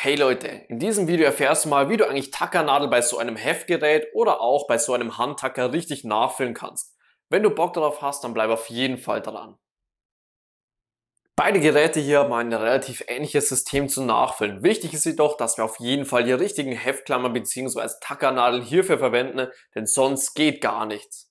Hey Leute, in diesem Video erfährst du mal, wie du eigentlich Tackernadel bei so einem Heftgerät oder auch bei so einem Handtacker richtig nachfüllen kannst. Wenn du Bock darauf hast, dann bleib auf jeden Fall dran. Beide Geräte hier haben ein relativ ähnliches System zum Nachfüllen. Wichtig ist jedoch, dass wir auf jeden Fall die richtigen Heftklammern bzw. Tackernadeln hierfür verwenden, denn sonst geht gar nichts.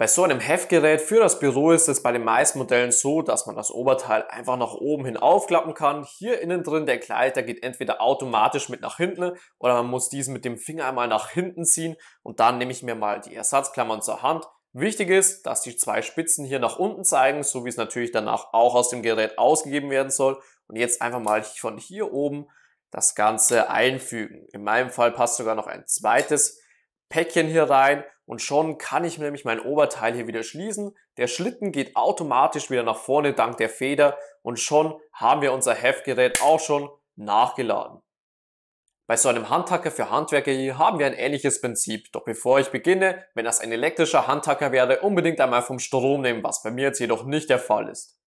Bei so einem Heftgerät für das Büro ist es bei den meisten Modellen so, dass man das Oberteil einfach nach oben hin aufklappen kann. Hier innen drin der Kleider geht entweder automatisch mit nach hinten oder man muss diesen mit dem Finger einmal nach hinten ziehen und dann nehme ich mir mal die Ersatzklammern zur Hand. Wichtig ist, dass die zwei Spitzen hier nach unten zeigen, so wie es natürlich danach auch aus dem Gerät ausgegeben werden soll. Und jetzt einfach mal von hier oben das Ganze einfügen. In meinem Fall passt sogar noch ein zweites Päckchen hier rein und schon kann ich nämlich mein Oberteil hier wieder schließen. Der Schlitten geht automatisch wieder nach vorne dank der Feder und schon haben wir unser Heftgerät auch schon nachgeladen. Bei so einem Handhacker für Handwerker hier haben wir ein ähnliches Prinzip. Doch bevor ich beginne, wenn das ein elektrischer Handhacker wäre, unbedingt einmal vom Strom nehmen, was bei mir jetzt jedoch nicht der Fall ist.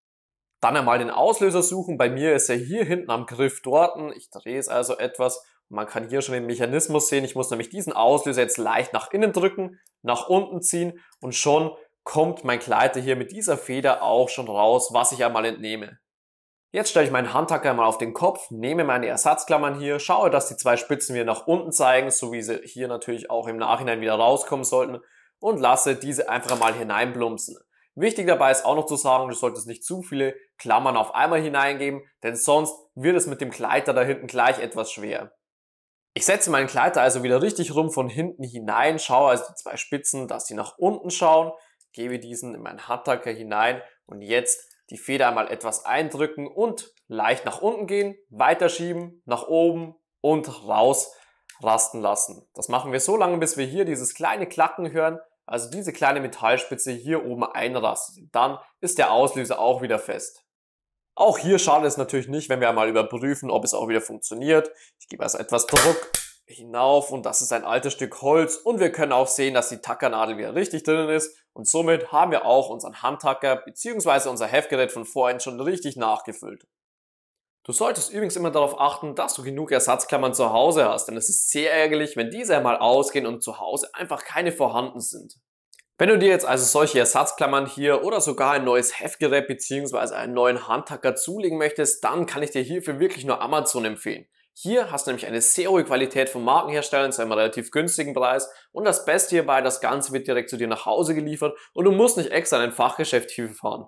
Dann einmal den Auslöser suchen. Bei mir ist er hier hinten am Griff dorten. Ich drehe es also etwas. Man kann hier schon den Mechanismus sehen. Ich muss nämlich diesen Auslöser jetzt leicht nach innen drücken, nach unten ziehen und schon kommt mein Kleider hier mit dieser Feder auch schon raus, was ich einmal entnehme. Jetzt stelle ich meinen Handhacker einmal auf den Kopf, nehme meine Ersatzklammern hier, schaue, dass die zwei Spitzen wieder nach unten zeigen, so wie sie hier natürlich auch im Nachhinein wieder rauskommen sollten und lasse diese einfach mal hineinplumpsen. Wichtig dabei ist auch noch zu sagen, du solltest nicht zu viele Klammern auf einmal hineingeben, denn sonst wird es mit dem Kleiter da hinten gleich etwas schwer. Ich setze meinen Kleiter also wieder richtig rum von hinten hinein, schaue also die zwei Spitzen, dass sie nach unten schauen, gebe diesen in meinen Handtacker hinein und jetzt die Feder einmal etwas eindrücken und leicht nach unten gehen, weiterschieben, nach oben und raus rasten lassen. Das machen wir so lange, bis wir hier dieses kleine Klacken hören, also diese kleine Metallspitze hier oben einrastet. Dann ist der Auslöser auch wieder fest. Auch hier schadet es natürlich nicht, wenn wir einmal überprüfen, ob es auch wieder funktioniert. Ich gebe also etwas Druck hinauf und das ist ein altes Stück Holz und wir können auch sehen, dass die Tackernadel wieder richtig drinnen ist und somit haben wir auch unseren Handtacker bzw. unser Heftgerät von vorhin schon richtig nachgefüllt. Du solltest übrigens immer darauf achten, dass du genug Ersatzklammern zu Hause hast, denn es ist sehr ärgerlich, wenn diese einmal ausgehen und zu Hause einfach keine vorhanden sind. Wenn du dir jetzt also solche Ersatzklammern hier oder sogar ein neues Heftgerät bzw. einen neuen Handtacker zulegen möchtest, dann kann ich dir hierfür wirklich nur Amazon empfehlen. Hier hast du nämlich eine sehr hohe Qualität von Markenherstellern zu einem relativ günstigen Preis und das Beste hierbei, das Ganze wird direkt zu dir nach Hause geliefert und du musst nicht extra in ein Fachgeschäft hierfür fahren.